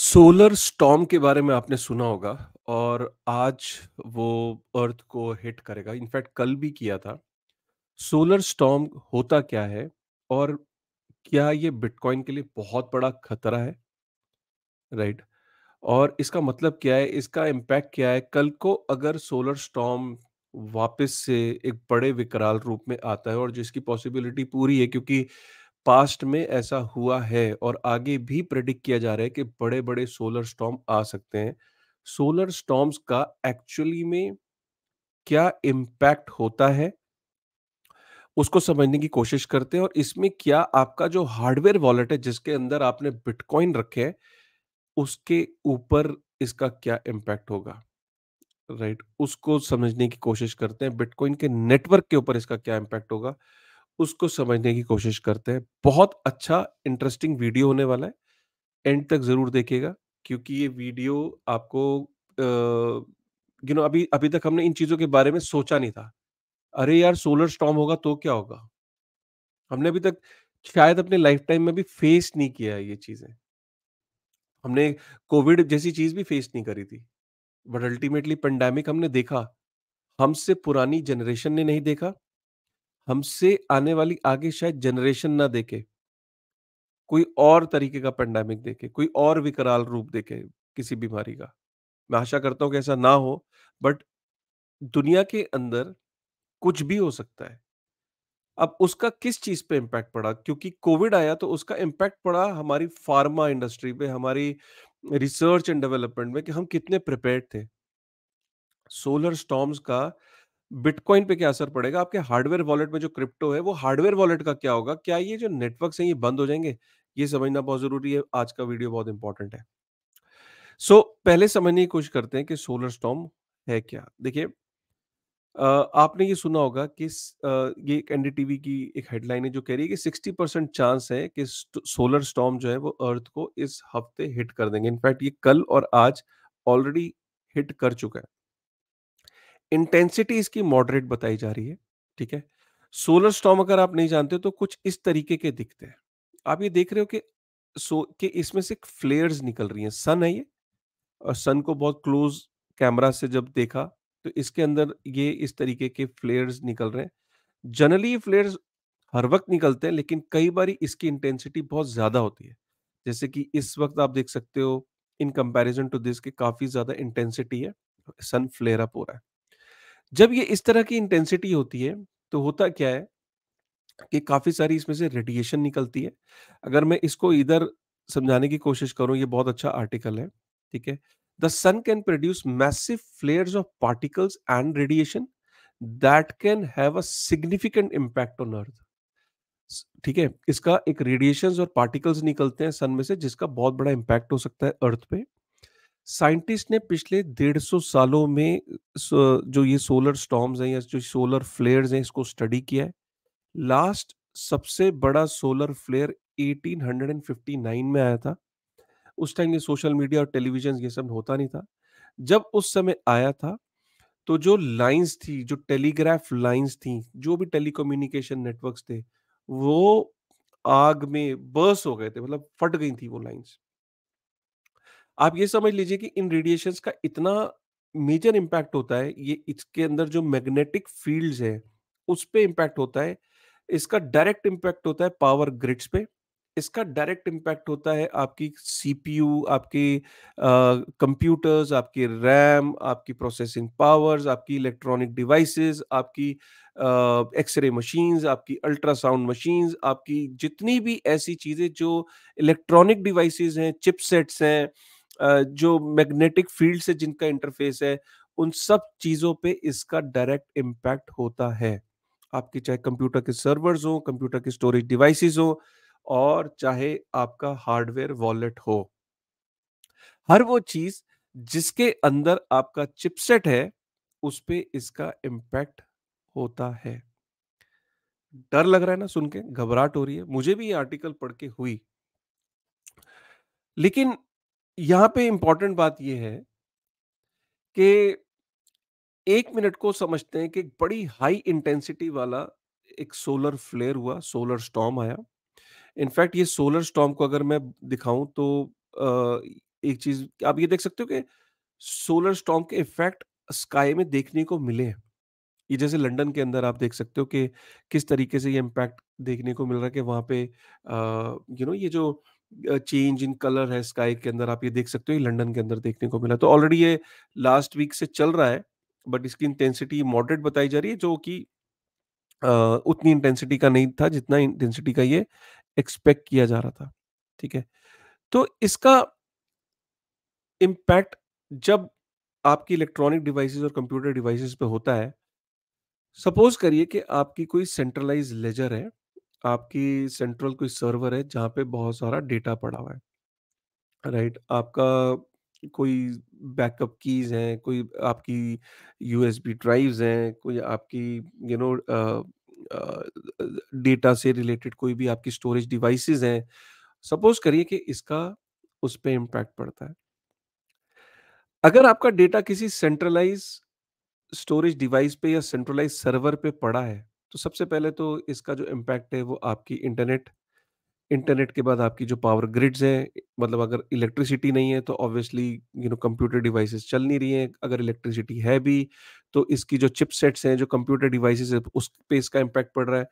Solar storm के बारे में आपने सुना होगा और आज वो अर्थ को हिट करेगा इनफैक्ट कल भी किया था सोलर स्टॉम होता क्या है और क्या ये बिटकॉइन के लिए बहुत बड़ा खतरा है राइट right? और इसका मतलब क्या है इसका इम्पैक्ट क्या है कल को अगर सोलर स्टॉम वापस से एक बड़े विकराल रूप में आता है और जिसकी पॉसिबिलिटी पूरी है क्योंकि पास्ट में ऐसा हुआ है और आगे भी प्रेडिक्ट किया जा रहा है कि बड़े बड़े सोलर स्टॉम आ सकते हैं सोलर स्टॉम्स का एक्चुअली में क्या इम्पैक्ट होता है उसको समझने की कोशिश करते हैं और इसमें क्या आपका जो हार्डवेयर वॉलेट है जिसके अंदर आपने बिटकॉइन रखे है उसके ऊपर इसका क्या इम्पैक्ट होगा राइट right? उसको समझने की कोशिश करते हैं बिटकॉइन के नेटवर्क के ऊपर इसका क्या इम्पैक्ट होगा उसको समझने की कोशिश करते हैं बहुत अच्छा इंटरेस्टिंग वीडियो होने वाला है एंड तक जरूर देखिएगा क्योंकि ये वीडियो आपको यू नो अभी अभी तक हमने इन चीज़ों के बारे में सोचा नहीं था अरे यार सोलर स्टॉम होगा तो क्या होगा हमने अभी तक शायद अपने लाइफ टाइम में भी फेस नहीं किया है ये चीज़ें हमने कोविड जैसी चीज़ भी फेस नहीं करी थी बट अल्टीमेटली पेंडेमिक हमने देखा हमसे पुरानी जनरेशन ने नहीं देखा हमसे आने वाली आगे शायद जनरेशन ना देखे कोई और तरीके का पेंडेमिक देखे कोई और विकराल रूप देखे किसी बीमारी का मैं आशा करता हूं कि ऐसा ना हो बट दुनिया के अंदर कुछ भी हो सकता है अब उसका किस चीज पे इम्पैक्ट पड़ा क्योंकि कोविड आया तो उसका इम्पैक्ट पड़ा हमारी फार्मा इंडस्ट्री पे हमारी रिसर्च एंड डेवलपमेंट में कि हम कितने प्रिपेयर थे सोलर स्टॉम्स का बिटकॉइन पे क्या असर पड़ेगा आपके हार्डवेयर वॉलेट में जो क्रिप्टो है वो हार्डवेयर वॉलेट का क्या होगा क्या ये जो नेटवर्क है ये बंद हो जाएंगे ये समझना बहुत जरूरी है आज का वीडियो बहुत इंपॉर्टेंट है सो so, पहले समझने की कोशिश करते हैं कि सोलर स्टॉम है क्या देखिए आपने ये सुना होगा कि ये एक एनडीटीवी की एक हेडलाइन है जो कह रही है कि सिक्सटी परसेंट चांस है कि सोलर स्टॉम जो है वो अर्थ को इस हफ्ते हिट कर देंगे इनफैक्ट ये कल और आज ऑलरेडी हिट कर चुका है इंटेंसिटी इसकी मॉडरेट बताई जा रही है ठीक है सोलर स्टॉम अगर आप नहीं जानते तो कुछ इस तरीके के दिखते हैं आप ये देख रहे हो कि सो कि इसमें से फ्लेयर्स निकल रही हैं सन है ये और सन को बहुत क्लोज कैमरा से जब देखा तो इसके अंदर ये इस तरीके के फ्लेयर्स निकल रहे हैं जनरली फ्लेयर्स हर वक्त निकलते हैं लेकिन कई बार इसकी इंटेंसिटी बहुत ज़्यादा होती है जैसे कि इस वक्त आप देख सकते हो इन कंपैरिजन टू दिस के काफ़ी ज़्यादा इंटेंसिटी है सन फ्लेयर अप हो रहा है जब ये इस तरह की इंटेंसिटी होती है तो होता क्या है कि काफ़ी सारी इसमें से रेडिएशन निकलती है अगर मैं इसको इधर समझाने की कोशिश करूं ये बहुत अच्छा आर्टिकल है ठीक है the sun can produce massive flares of particles and radiation that can have a significant impact on earth ठीक है इसका एक रेडिएशंस और पार्टिकल्स निकलते हैं सन में से जिसका बहुत बड़ा इम्पैक्ट हो सकता है अर्थ पे साइंटिस्ट ने पिछले डेढ़ सौ सालों में जो ये सोलर स्टॉम्स हैं या जो सोलर फ्लेयर्स हैं इसको स्टडी किया है लास्ट सबसे बड़ा सोलर फ्लेयर 1859 में आया था उस टाइम ये सोशल मीडिया और टेलीविजन ये सब होता नहीं था जब उस समय आया था तो जो लाइंस थी जो टेलीग्राफ लाइंस थी जो भी टेलीकम्युनिकेशन नेटवर्क्स थे वो आग में बर्स हो गए थे मतलब फट गई थी वो लाइंस आप ये समझ लीजिए कि इन रेडिएशंस का इतना मेजर इम्पैक्ट होता है ये इसके अंदर जो मैग्नेटिक फील्ड्स है उस पर इम्पैक्ट होता है इसका डायरेक्ट इम्पैक्ट होता है पावर ग्रिड्स पे इसका डायरेक्ट इम्पैक्ट होता है आपकी सीपीयू आपके कंप्यूटर्स आपके रैम आपकी प्रोसेसिंग पावर्स आपकी इलेक्ट्रॉनिक डिवाइसेस आपकी एक्सरे मशीन्स आपकी अल्ट्रासाउंड मशीन्स आपकी जितनी भी ऐसी चीज़ें जो इलेक्ट्रॉनिक डिवाइसेस हैं चिपसेट्स हैं जो मैग्नेटिक फील्ड से जिनका इंटरफेस है उन सब चीज़ों पे इसका डायरेक्ट इम्पैक्ट होता है आपके चाहे कंप्यूटर के सर्वर्स हो कंप्यूटर के स्टोरेज डिवाइसेस हो और चाहे आपका हार्डवेयर वॉलेट हो हर वो चीज जिसके अंदर आपका चिपसेट है उस पर इसका इम्पैक्ट होता है डर लग रहा है ना सुन के घबराहट हो रही है मुझे भी ये आर्टिकल पढ़ के हुई लेकिन यहाँ पे इम्पोर्टेंट बात यह है कि एक मिनट को समझते हैं कि एक बड़ी हाई इंटेंसिटी वाला एक सोलर फ्लेयर हुआ सोलर स्टॉम आया इनफैक्ट ये सोलर स्टॉम को अगर मैं दिखाऊं तो आ, एक चीज आप ये देख सकते हो कि सोलर स्टॉम के इफेक्ट स्काई में देखने को मिले हैं ये जैसे लंदन के अंदर आप देख सकते हो कि किस तरीके से ये इम्पैक्ट देखने को मिल रहा है कि वहाँ पे यू नो ये जो चेंज इन कलर है स्काई के अंदर आप ये देख सकते हो लंदन के अंदर देखने को मिला तो ऑलरेडी ये लास्ट वीक से चल रहा है बट इसकी इंटेंसिटी मॉडरेट बताई जा रही है जो कि उतनी इंटेंसिटी का नहीं था जितना इंटेंसिटी का ये एक्सपेक्ट किया जा रहा था ठीक है तो इसका इम्पैक्ट जब आपकी इलेक्ट्रॉनिक डिवाइसेस और कंप्यूटर डिवाइसेस पे होता है सपोज करिए कि आपकी कोई सेंट्रलाइज लेजर है आपकी सेंट्रल कोई सर्वर है जहाँ पे बहुत सारा डेटा पड़ा हुआ है राइट आपका कोई बैकअप कीज हैं कोई आपकी यूएसबी ड्राइव्स हैं कोई आपकी यू नो डेटा से रिलेटेड कोई भी आपकी स्टोरेज डिवाइसेस हैं सपोज करिए कि इसका उस पर इम्पैक्ट पड़ता है अगर आपका डेटा किसी सेंट्रलाइज स्टोरेज डिवाइस पे या सेंट्रलाइज सर्वर पे पड़ा है तो सबसे पहले तो इसका जो इम्पैक्ट है वो आपकी इंटरनेट इंटरनेट के बाद आपकी जो पावर ग्रिड्स हैं मतलब अगर इलेक्ट्रिसिटी नहीं है तो obviously you know computer devices चल नहीं रही हैं अगर इलेक्ट्रिसिटी है भी तो इसकी जो चिप सेट्स हैं जो कंप्यूटर डिवाइसेस है उस पे इसका इम्पैक्ट पड़ रहा है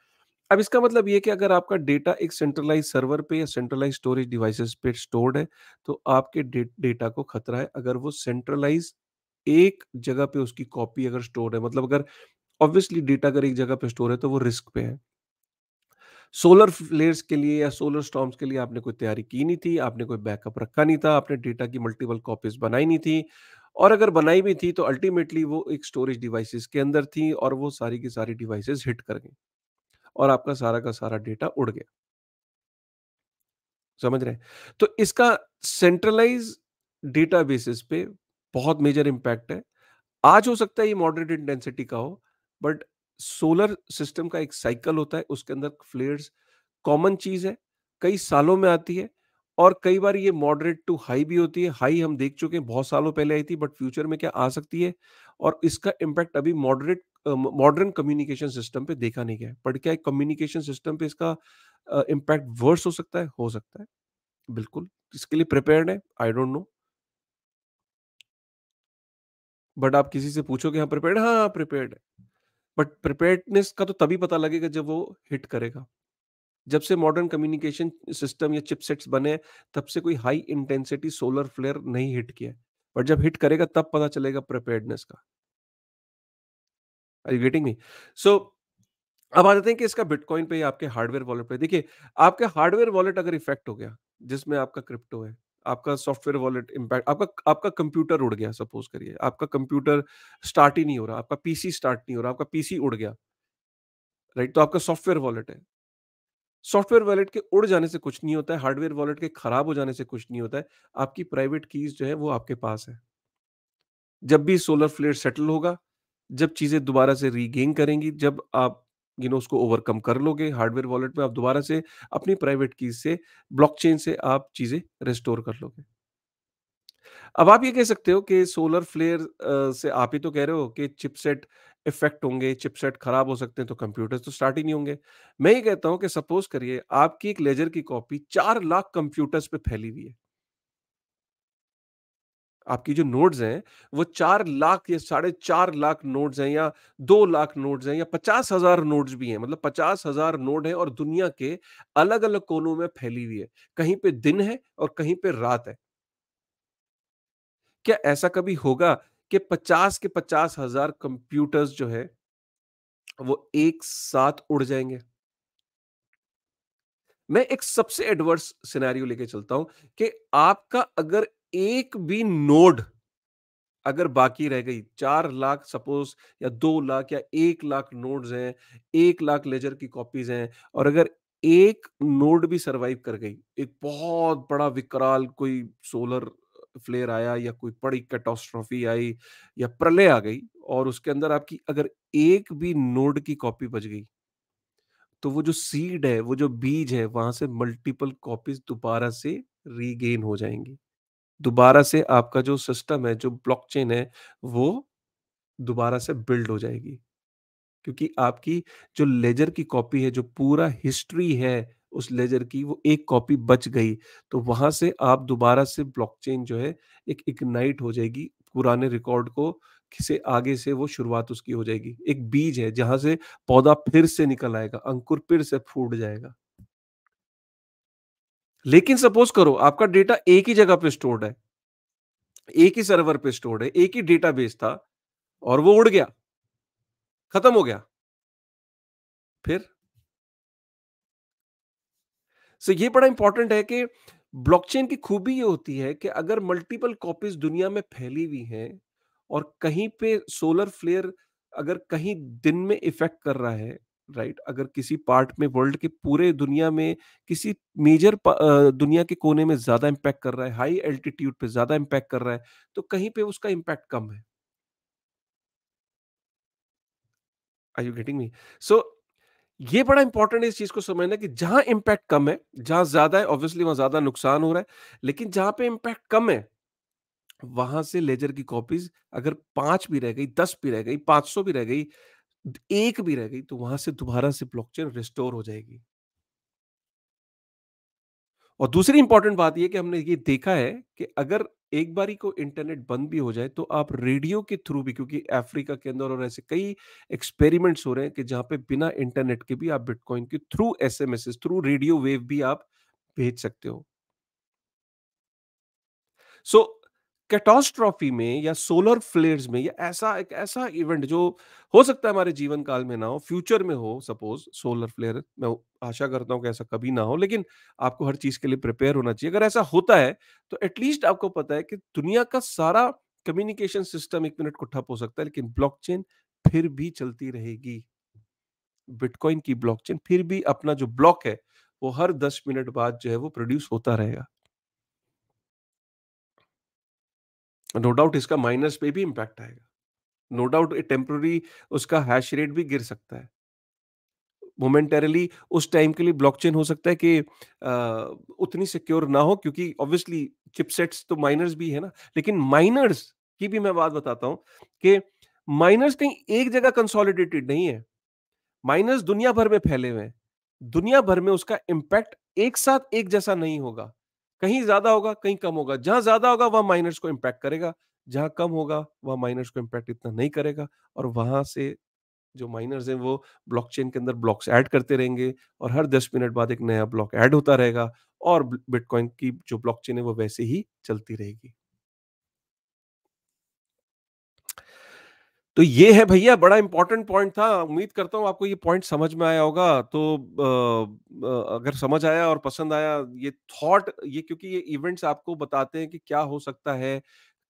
अब इसका मतलब ये कि अगर आपका डेटा एक सेंट्रलाइज सर्वर पे या सेंट्रलाइज स्टोरेज डिवाइसेस पे स्टोर्ड है तो आपके डेटा को खतरा है अगर वो सेंट्रलाइज एक जगह पे उसकी कॉपी अगर स्टोर है मतलब अगर ऑब्वियसली डेटा अगर एक जगह पे स्टोर है तो वो रिस्क पे है सोलर फ्लेयर्स के लिए या सोलर स्टॉम्स के लिए आपने कोई तैयारी की नहीं थी आपने कोई बैकअप रखा नहीं था आपने डेटा की मल्टीपल कॉपीज बनाई नहीं थी और अगर बनाई भी थी तो अल्टीमेटली वो एक स्टोरेज डिवाइसेस के अंदर थी और वो सारी की सारी डिवाइसेस हिट कर गई और आपका सारा का सारा डेटा उड़ गया समझ रहे हैं तो इसका सेंट्रलाइज डेटा बेसिस पे बहुत मेजर इंपैक्ट है आज हो सकता है ये मॉडरेट इंटेंसिटी का हो बट सोलर सिस्टम का एक साइकिल होता है उसके अंदर फ्लेयर्स कॉमन चीज है कई सालों में आती है और कई बार ये मॉडरेट टू हाई भी होती है हाई हम देख चुके हैं बहुत सालों पहले आई थी बट फ्यूचर में क्या आ सकती है और इसका इम्पैक्ट अभी मॉडरेट मॉडर्न कम्युनिकेशन सिस्टम पे देखा नहीं गया है बट क्या कम्युनिकेशन सिस्टम पे इसका इम्पैक्ट uh, वर्स हो सकता है हो सकता है बिल्कुल इसके लिए प्रिपेयर है आई डोंट नो बट आप किसी से पूछो कि हाँ प्रिपेयर हाँ प्रिपेयर्ड है बट प्रिपेयर्डनेस का तो तभी पता लगेगा जब वो हिट करेगा जब से मॉडर्न कम्युनिकेशन सिस्टम या चिपसेट्स बने तब से कोई हाई इंटेंसिटी सोलर फ्लेयर नहीं हिट किया बट जब हिट करेगा तब पता चलेगा प्रिपेयर्डनेस का are you getting me so अब आ जाते हैं कि इसका बिटकॉइन पे या आपके हार्डवेयर वॉलेट पे देखिए आपके हार्डवेयर वॉलेट अगर इफेक्ट हो गया जिसमें आपका क्रिप्टो है आपका सॉफ्टवेयर वॉलेट इम्पैक्ट आपका आपका कंप्यूटर उड़ गया सपोज करिए आपका कंप्यूटर स्टार्ट ही नहीं हो रहा आपका पीसी स्टार्ट नहीं हो रहा आपका पीसी उड़ गया राइट तो आपका सॉफ्टवेयर वॉलेट है सॉफ्टवेयर वॉलेट के उड़ जाने से कुछ नहीं होता है हार्डवेयर वॉलेट के खराब हो जाने से कुछ नहीं होता है आपकी प्राइवेट कीज जो है वो आपके पास है जब भी सोलर फ्लेयर सेटल होगा जब चीजें दोबारा से रीगेन करेंगी जब आप यू नो उसको ओवरकम कर लोगे हार्डवेयर वॉलेट में आप दोबारा से अपनी प्राइवेट की से ब्लॉकचेन से आप चीज़ें रिस्टोर कर लोगे अब आप ये कह सकते हो कि सोलर फ्लेयर से आप ही तो कह रहे हो कि चिपसेट इफेक्ट होंगे चिपसेट खराब हो सकते हैं तो कंप्यूटर तो स्टार्ट ही नहीं होंगे मैं ये कहता हूं कि सपोज करिए आपकी एक लेजर की कॉपी चार लाख कंप्यूटर्स पे फैली हुई है आपकी जो नोड्स हैं वो चार लाख या साढ़े चार लाख नोड्स हैं या दो लाख नोड्स हैं या पचास हजार नोड्स भी हैं मतलब पचास हजार नोड है और दुनिया के अलग अलग कोनों में फैली हुई है कहीं पे दिन है और कहीं पे रात है क्या ऐसा कभी होगा कि पचास के पचास हजार कंप्यूटर्स जो है वो एक साथ उड़ जाएंगे मैं एक सबसे एडवर्स सिनेरियो लेके चलता हूं कि आपका अगर एक भी नोड अगर बाकी रह गई चार लाख सपोज या दो लाख या एक लाख नोड्स हैं एक लाख लेजर की कॉपीज हैं और अगर एक नोड भी सरवाइव कर गई एक बहुत बड़ा विकराल कोई सोलर फ्लेयर आया या कोई बड़ी कैटोस्ट्रॉफी आई या प्रलय आ गई और उसके अंदर आपकी अगर एक भी नोड की कॉपी बच गई तो वो जो सीड है वो जो बीज है वहां से मल्टीपल कॉपीज दोबारा से रीगेन हो जाएंगी दोबारा से आपका जो सिस्टम है जो ब्लॉकचेन है वो दोबारा से बिल्ड हो जाएगी क्योंकि आपकी जो लेजर की कॉपी है जो पूरा हिस्ट्री है उस लेजर की वो एक कॉपी बच गई तो वहां से आप दोबारा से ब्लॉकचेन जो है एक इग्नाइट हो जाएगी पुराने रिकॉर्ड को से आगे से वो शुरुआत उसकी हो जाएगी एक बीज है जहां से पौधा फिर से निकल आएगा अंकुर फिर से फूट जाएगा लेकिन सपोज करो आपका डेटा एक ही जगह पे स्टोर्ड है एक ही सर्वर पे स्टोर्ड है एक ही डेटाबेस था और वो उड़ गया खत्म हो गया फिर सो ये बड़ा इंपॉर्टेंट है कि ब्लॉकचेन की खूबी ये होती है कि अगर मल्टीपल कॉपीज दुनिया में फैली हुई हैं और कहीं पे सोलर फ्लेयर अगर कहीं दिन में इफेक्ट कर रहा है राइट अगर किसी पार्ट में वर्ल्ड के पूरे दुनिया में किसी मेजर दुनिया के कोने में ज्यादा इम्पैक्ट कर रहा है हाई एल्टीट्यूड पे ज्यादा इम्पैक्ट कर रहा है तो कहीं पे उसका इम्पैक्ट कम है are you getting me so ये बड़ा इंपॉर्टेंट है इस चीज को समझना कि जहां इम्पैक्ट कम है जहां ज्यादा है ऑब्वियसली वहां ज्यादा नुकसान हो रहा है लेकिन जहां पे इम्पैक्ट कम है वहां से लेजर की कॉपीज अगर पांच भी रह गई दस भी रह गई पांच सौ भी रह गई एक भी रह गई तो वहां से दोबारा से ब्लॉकचेन रिस्टोर हो जाएगी और दूसरी इंपॉर्टेंट बात यह कि हमने ये देखा है कि अगर एक बारी को इंटरनेट बंद भी हो जाए तो आप रेडियो के थ्रू भी क्योंकि अफ्रीका के अंदर और ऐसे कई एक्सपेरिमेंट्स हो रहे हैं कि जहां पे बिना इंटरनेट के भी आप बिटकॉइन के through as through radio wave भी आप भेज सकते हो सो so, कैटोस्ट्रॉफी में या सोलर फ्लेयर्स में या ऐसा एक ऐसा इवेंट जो हो सकता है हमारे जीवन काल में ना हो फ्यूचर में हो सपोज सोलर फ्लेयर मैं आशा करता हूं कि ऐसा कभी ना हो लेकिन आपको हर चीज के लिए प्रिपेयर होना चाहिए अगर ऐसा होता है तो एटलीस्ट आपको पता है कि दुनिया का सारा कम्युनिकेशन सिस्टम एक मिनट को ठप हो सकता है लेकिन ब्लॉकचेन फिर भी चलती रहेगी बिटकॉइन की ब्लॉकचेन फिर भी अपना जो ब्लॉक है वो हर दस मिनट बाद जो है वो प्रोड्यूस होता रहेगा नो डाउट इसका माइनस पे भी इम्पैक्ट आएगा नो डाउट टेम्प्रोरी उसका हैश रेट भी गिर सकता है मोमेंटरली उस टाइम के लिए ब्लॉकचेन हो सकता है कि आ, उतनी सिक्योर ना हो क्योंकि ऑब्वियसली चिपसेट्स तो माइनर्स भी है ना लेकिन माइनर्स की भी मैं बात बताता हूं कि माइनर्स कहीं एक जगह कंसोलिडेटेड नहीं है माइनर्स दुनिया भर में फैले हुए हैं दुनिया भर में उसका इम्पैक्ट एक साथ एक जैसा नहीं होगा कहीं ज्यादा होगा कहीं कम होगा जहां ज्यादा होगा वहां माइनर्स को इम्पैक्ट करेगा जहां कम होगा वह माइनर्स को इम्पैक्ट इतना नहीं करेगा और वहां से जो माइनर्स हैं वो ब्लॉकचेन के अंदर ब्लॉक्स ऐड करते रहेंगे और हर 10 मिनट बाद एक नया ब्लॉक ऐड होता रहेगा और बिटकॉइन की जो ब्लॉकचेन है वो वैसे ही चलती रहेगी तो ये है भैया बड़ा इंपॉर्टेंट पॉइंट था उम्मीद करता हूँ आपको ये पॉइंट समझ में आया होगा तो आ, अगर समझ आया और पसंद आया ये थॉट ये क्योंकि ये इवेंट्स आपको बताते हैं कि क्या हो सकता है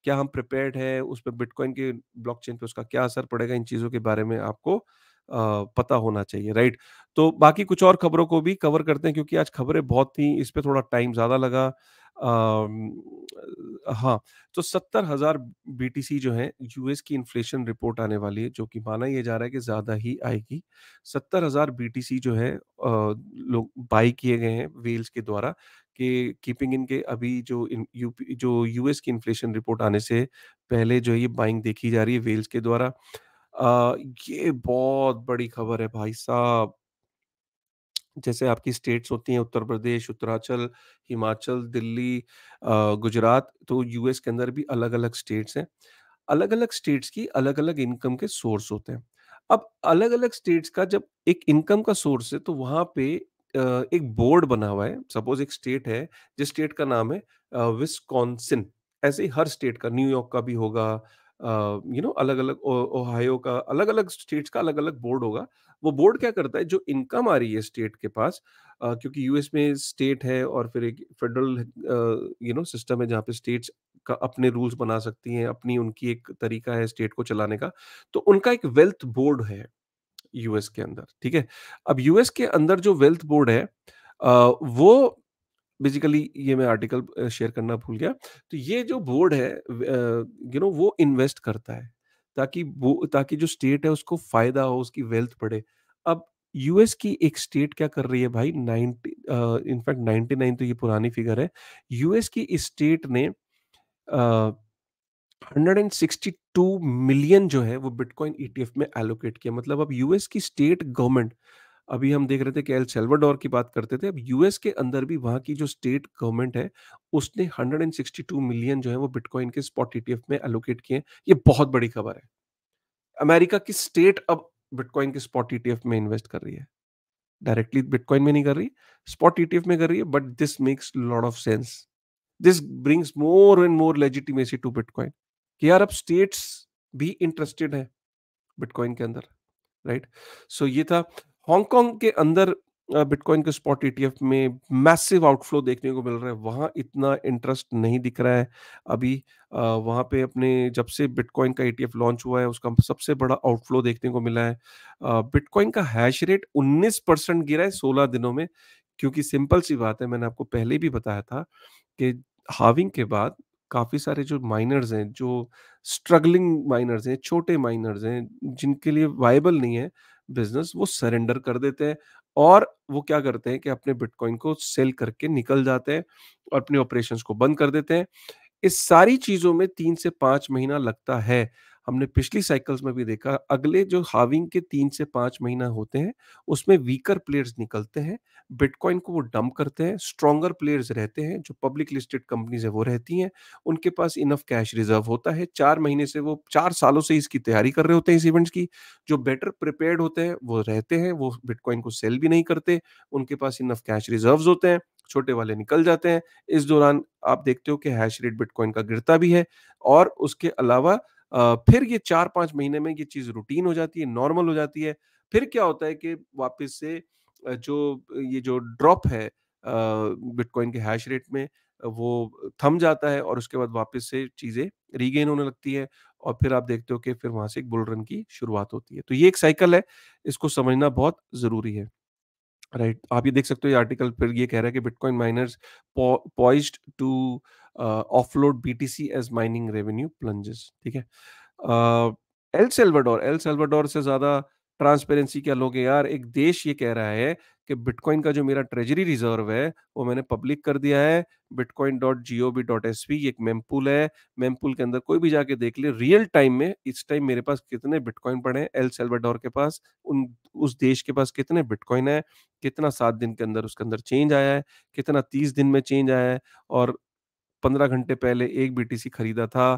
क्या हम प्रिपेयर्ड हैं उस पर बिटकॉइन के ब्लॉकचेन पे उसका क्या असर पड़ेगा इन चीज़ों के बारे में आपको आ, पता होना चाहिए राइट तो बाकी कुछ और खबरों को भी कवर करते हैं क्योंकि आज खबरें बहुत थी इस पर थोड़ा टाइम ज़्यादा लगा हाँ तो सत्तर हजार बीटीसी जो है यूएस की इन्फ्लेशन रिपोर्ट आने वाली है जो कि माना यह जा रहा है कि ज़्यादा ही आएगी सत्तर हजार बी जो है लोग बाई किए गए हैं वेल्स के द्वारा कि कीपिंग इनके अभी जो यूपी जो यूएस की इन्फ्लेशन रिपोर्ट आने से पहले जो ये बाइंग देखी जा रही है वेल्स के द्वारा ये बहुत बड़ी खबर है भाई साहब जैसे आपकी स्टेट्स होती हैं उत्तर प्रदेश, उत्तराचल हिमाचल, दिल्ली गुजरात तो यूएस के अंदर भी अलग-अलग स्टेट्स हैं। अलग-अलग स्टेट्स की अलग-अलग इनकम के सोर्स होते हैं। अब अलग-अलग स्टेट्स का जब एक इनकम का सोर्स है तो वहाँ पे एक बोर्ड बना हुआ है। सपोज़ एक स्टेट है जिस स्टेट का नाम है विस्कॉन्सिन ऐसे ही हर स्टेट का न्यूयॉर्क का भी होगा यू नो अलग अलग ओहायो का अलग अलग स्टेट्स का अलग अलग बोर्ड होगा वो बोर्ड क्या करता है जो इनकम आ रही है स्टेट के पास uh, क्योंकि यूएस में स्टेट है और फिर एक फेडरल यू नो सिस्टम है जहाँ पे स्टेट्स का अपने रूल्स बना सकती हैं अपनी उनकी एक तरीका है स्टेट को चलाने का तो उनका एक वेल्थ बोर्ड है यूएस के अंदर ठीक है अब यूएस के अंदर जो वेल्थ बोर्ड है uh, वो बेसिकली ये मैं आर्टिकल शेयर करना भूल गया तो ये जो बोर्ड है यू नो वो इन्वेस्ट करता है ताकि वो ताकि जो स्टेट है उसको फायदा हो उसकी वेल्थ बढ़े अब यूएस की एक स्टेट क्या कर रही है भाई नाइनटी इनफैक्ट नाइनटी नाइन तो ये पुरानी फिगर है यूएस की स्टेट ने hundred and sixty two million जो है वो बिटकॉइन ईटीएफ में एलोकेट किया मतलब अब यूएस की स्टेट गवर्नमेंट अभी हम देख रहे थे कि एल सेल्वाडोर की बात करते थे अब यूएस के अंदर भी वहाँ की जो स्टेट गवर्नमेंट है उसने 162 मिलियन जो है वो बिटकॉइन के स्पॉट ईटीएफ में एलोकेट किए ये बहुत बड़ी खबर है अमेरिका की स्टेट अब बिटकॉइन के स्पॉट ईटीएफ में इन्वेस्ट कर रही है डायरेक्टली बिटकॉइन में नहीं कर रही स्पॉट ईटीएफ में कर रही है but this makes lot of sense this brings more and more legitimacy to bitcoin कि यार अब स्टेट्स भी इंटरेस्टेड है बिटकॉइन के अंदर राइट right? सो so ये था हांगकांग के अंदर बिटकॉइन के स्पॉट ईटीएफ e में मैसिव आउटफ्लो देखने को मिल रहा है वहां इतना इंटरेस्ट नहीं दिख रहा है अभी वहां पे अपने जब से बिटकॉइन का ईटीएफ e लॉन्च हुआ है उसका सबसे बड़ा आउटफ्लो देखने को मिला है बिटकॉइन का हैश रेट 19 परसेंट गिरा है 16 दिनों में क्योंकि सिंपल सी बात है मैंने आपको पहले भी बताया था कि हाविंग के बाद काफ़ी सारे जो माइनर्स हैं जो स्ट्रगलिंग माइनर्स हैं छोटे माइनर्स हैं जिनके लिए वायबल नहीं है बिजनेस वो सरेंडर कर देते हैं और वो क्या करते हैं कि अपने बिटकॉइन को सेल करके निकल जाते हैं और अपने ऑपरेशंस को बंद कर देते हैं इस सारी चीजों में तीन से पांच महीना लगता है हमने पिछली साइकिल्स में भी देखा अगले जो हाविंग के तीन से पांच महीना होते हैं उसमें वीकर प्लेयर्स निकलते हैं बिटकॉइन को वो डंप करते हैं स्ट्रॉन्गर प्लेयर्स रहते हैं जो पब्लिक लिस्टेड कंपनीज है वो रहती हैं उनके पास इनफ कैश रिजर्व होता है चार महीने से वो चार सालों से इसकी तैयारी कर रहे होते हैं इस इवेंट्स की जो बेटर प्रिपेयर्ड होते हैं वो रहते हैं वो बिटकॉइन को सेल भी नहीं करते उनके पास इनफ कैश रिजर्व होते हैं छोटे वाले निकल जाते हैं इस दौरान आप देखते हो कि हैश रेट बिटकॉइन का गिरता भी है और उसके अलावा फिर ये चार पांच महीने में ये चीज रूटीन हो जाती है नॉर्मल हो जाती है फिर क्या होता है कि वापस से जो ये जो ड्रॉप है बिटकॉइन के हैश रेट में वो थम जाता है और उसके बाद वापस से चीजें रीगेन होने लगती है और फिर आप देखते हो कि फिर वहां से एक बुल रन की शुरुआत होती है तो ये एक साइकिल है इसको समझना बहुत जरूरी है राइट आप ये देख सकते हो ये आर्टिकल फिर ये कह रहा है कि bitcoin miners poised to offload BTC as mining revenue plunges ठीक है एल सेल्वाडोर एल सेल्वाडोर से ज्यादा ट्रांसपेरेंसी क्या लोगे यार एक देश ये कह रहा है कि बिटकॉइन का जो मेरा ट्रेजरी रिजर्व है वो मैंने पब्लिक कर दिया है bitcoin dot G O B dot S V एक मेमपुल है मेमपुल के अंदर कोई भी जाके देख ले रियल टाइम में इस टाइम मेरे पास कितने बिटकॉइन पड़े हैं एल सेल्वाडोर के पास उन उस देश के पास कितने बिटकॉइन है कितना सात दिन के अंदर उसके अंदर चेंज आया है कितना तीस दिन में चेंज आया है और पंद्रह घंटे पहले एक बीटीसी खरीदा था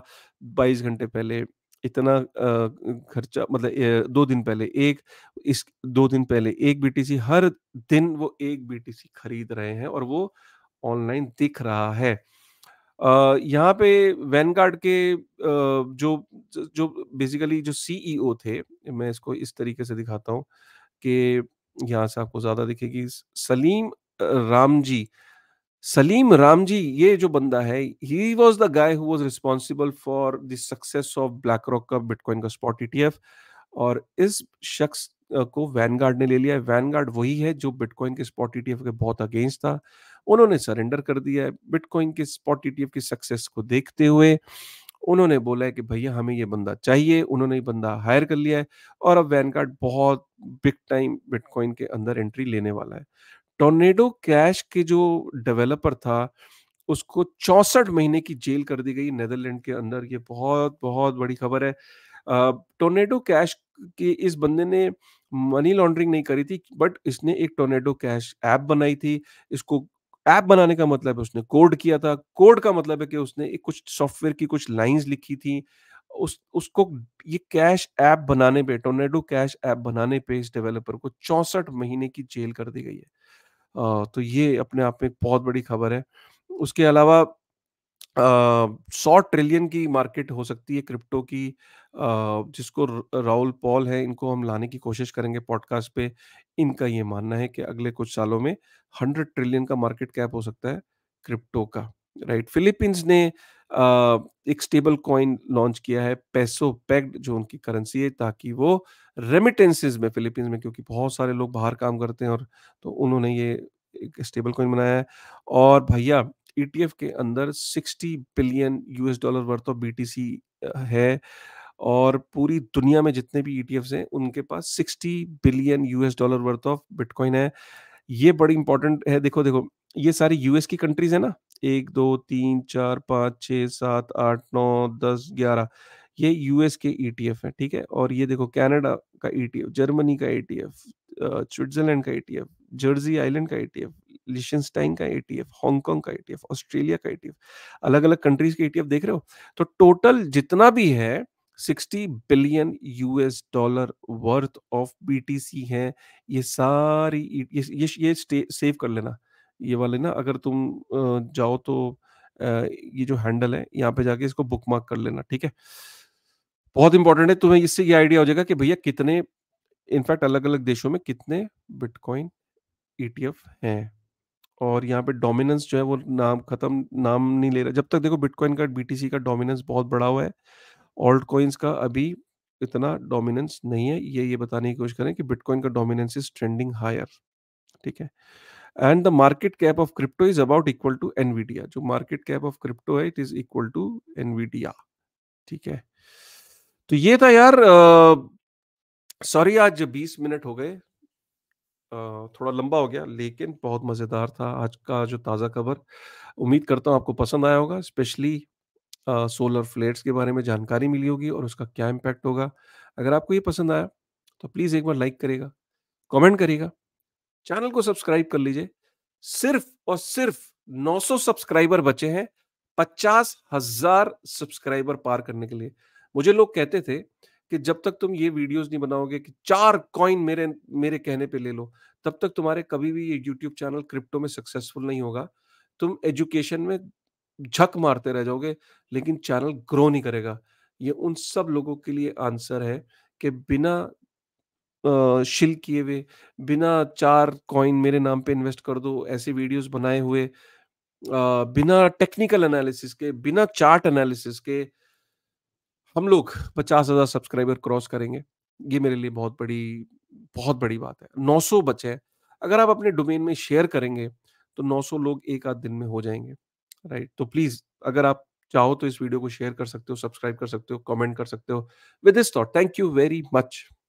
बाईस घंटे पहले इतना खर्चा मतलब दो दिन पहले एक इस दो दिन पहले एक बीटीसी हर दिन वो एक बीटीसी खरीद रहे हैं और वो ऑनलाइन दिख रहा है यहाँ पे वैनगार्ड के जो जो बेसिकली जो सीईओ थे मैं इसको इस तरीके से दिखाता हूँ कि यहाँ से आपको ज़्यादा दिखेगी सलीम राम जी सलीम राम जी ये जो बंदा है he was the guy who was responsible for the success of BlackRock का बिटकॉइन का स्पॉट ईटीएफ e और इस शख्स को वैनगार्ड ने ले लिया है वैनगार्ड वही है जो बिटकॉइन के स्पॉट ईटीएफ e के बहुत अगेंस्ट था उन्होंने सरेंडर कर दिया है बिटकॉइन के स्पॉट ईटीएफ e की सक्सेस को देखते हुए उन्होंने बोला है कि भैया हमें ये बंदा चाहिए उन्होंने ये बंदा हायर कर लिया है और अब वैनगार्ड बहुत बिग टाइम बिटकॉइन के अंदर एंट्री लेने वाला है टोर्नेडो कैश के जो डेवलपर था उसको चौसठ महीने की जेल कर दी गई नेदरलैंड के अंदर ये बहुत बहुत बड़ी खबर है टोर्नेडो कैश के इस बंदे ने मनी लॉन्ड्रिंग नहीं करी थी बट इसने एक टोर्नेडो कैश ऐप बनाई थी इसको ऐप बनाने का मतलब है उसने कोड किया था कोड का मतलब है कि उसने एक कुछ सॉफ्टवेयर की कुछ लाइंस लिखी थी उस उसको ये कैश ऐप बनाने पे टोर्नेडो कैश ऐप बनाने पे इस डेवलपर को चौसठ महीने की जेल कर दी गई है तो ये अपने आप में एक बहुत बड़ी खबर है उसके अलावा सौ ट्रिलियन की मार्केट हो सकती है क्रिप्टो की uh, जिसको राहुल पॉल है इनको हम लाने की कोशिश करेंगे पॉडकास्ट पे इनका ये मानना है कि अगले कुछ सालों में हंड्रेड ट्रिलियन का मार्केट कैप हो सकता है क्रिप्टो का राइट फिलीपींस ने एक स्टेबल कॉइन लॉन्च किया है पैसो पैक्ड जो उनकी करेंसी है ताकि वो रेमिटेंसेज में फिलीपींस में क्योंकि बहुत सारे लोग बाहर काम करते हैं और तो उन्होंने ये एक स्टेबल कॉइन बनाया है और भैया ईटीएफ e के अंदर 60 billion US dollar worth of BTC है और पूरी दुनिया में जितने भी ई e हैं उनके पास 60 billion US dollar worth of bitcoin है ये बड़ी इंपॉर्टेंट है देखो देखो ये सारी यूएस की कंट्रीज है ना एक दो तीन चार पाँच छः सात आठ नौ दस ग्यारह ये यूएस के ईटीएफ e है ठीक है और ये देखो कनाडा का ईटीएफ e जर्मनी का ईटीएफ e स्विट्जरलैंड का ईटीएफ जर्जी आइलैंड का ईटीएफ लिशनस्टाइन का ईटीएफ हांगकांग का ईटीएफ ऑस्ट्रेलिया का ईटीएफ अलग अलग कंट्रीज के ईटीएफ देख रहे हो तो टोटल जितना भी है 60 billion US dollar worth of BTC है ये सारी ये ये, ये सेव कर लेना ये वाले ना अगर तुम जाओ तो ये जो हैंडल है यहाँ पे जाके इसको बुक मार्क कर लेना ठीक है बहुत इंपॉर्टेंट है तुम्हें इससे ये आइडिया हो जाएगा कि भैया कितने इनफैक्ट अलग अलग देशों में कितने बिटकॉइन ईटीएफ e हैं और यहाँ पे डोमिनेंस जो है वो नाम खत्म नाम नहीं ले रहा जब तक देखो बिटकॉइन का बीटीसी का डोमिनेंस बहुत बड़ा हुआ है ऑल्ट कॉइन्स का अभी इतना डोमिनेंस नहीं है ये ये बताने की कोशिश करें कि बिटकॉइन का डोमिनेंस इज ट्रेंडिंग हायर ठीक है and the market cap of crypto is about equal to Nvidia जो मार्केट कैप ऑफ क्रिप्टो है it is equal to Nvidia ठीक है तो ये था यार सॉरी आज 20 मिनट हो गए थोड़ा लंबा हो गया लेकिन बहुत मज़ेदार था आज का जो ताज़ा खबर उम्मीद करता हूँ आपको पसंद आया होगा स्पेशली सोलर फ्लेट्स के बारे में जानकारी मिली होगी और उसका क्या इम्पैक्ट होगा अगर आपको ये पसंद आया तो प्लीज़ एक बार लाइक करेगा कमेंट करेगा चैनल को सब्सक्राइब कर लीजिए सिर्फ और सिर्फ 900 सब्सक्राइबर बचे हैं पचास हजार सब्सक्राइबर पार करने के लिए मुझे लोग कहते थे कि जब तक तुम ये वीडियोस नहीं बनाओगे कि चार कॉइन मेरे मेरे कहने पे ले लो तब तक तुम्हारे कभी भी ये यूट्यूब चैनल क्रिप्टो में सक्सेसफुल नहीं होगा तुम एजुकेशन में झक मारते रह जाओगे लेकिन चैनल ग्रो नहीं करेगा ये उन सब लोगों के लिए आंसर है कि बिना शिल किए हुए, बिना चार कॉइन मेरे नाम पे इन्वेस्ट कर दो, ऐसे वीडियोज़ बनाए हुए बिना टेक्निकल एनालिसिस के, बिना चार्ट एनालिसिस के, हम लोग पचास हजार सब्सक्राइबर क्रॉस करेंगे। ये मेरे लिए बहुत बड़ी बहुत बड़ी बात है। 900 बचे हैं, अगर आप अपने डोमेन में शेयर करेंगे, तो 900 लोग एक आध दिन में हो जाएंगे राइट? तो प्लीज़ अगर आप चाहो तो इस वीडियो को शेयर कर सकते हो, सब्सक्राइब कर सकते हो, कमेंट कर सकते हो। With this thought, thank you very much.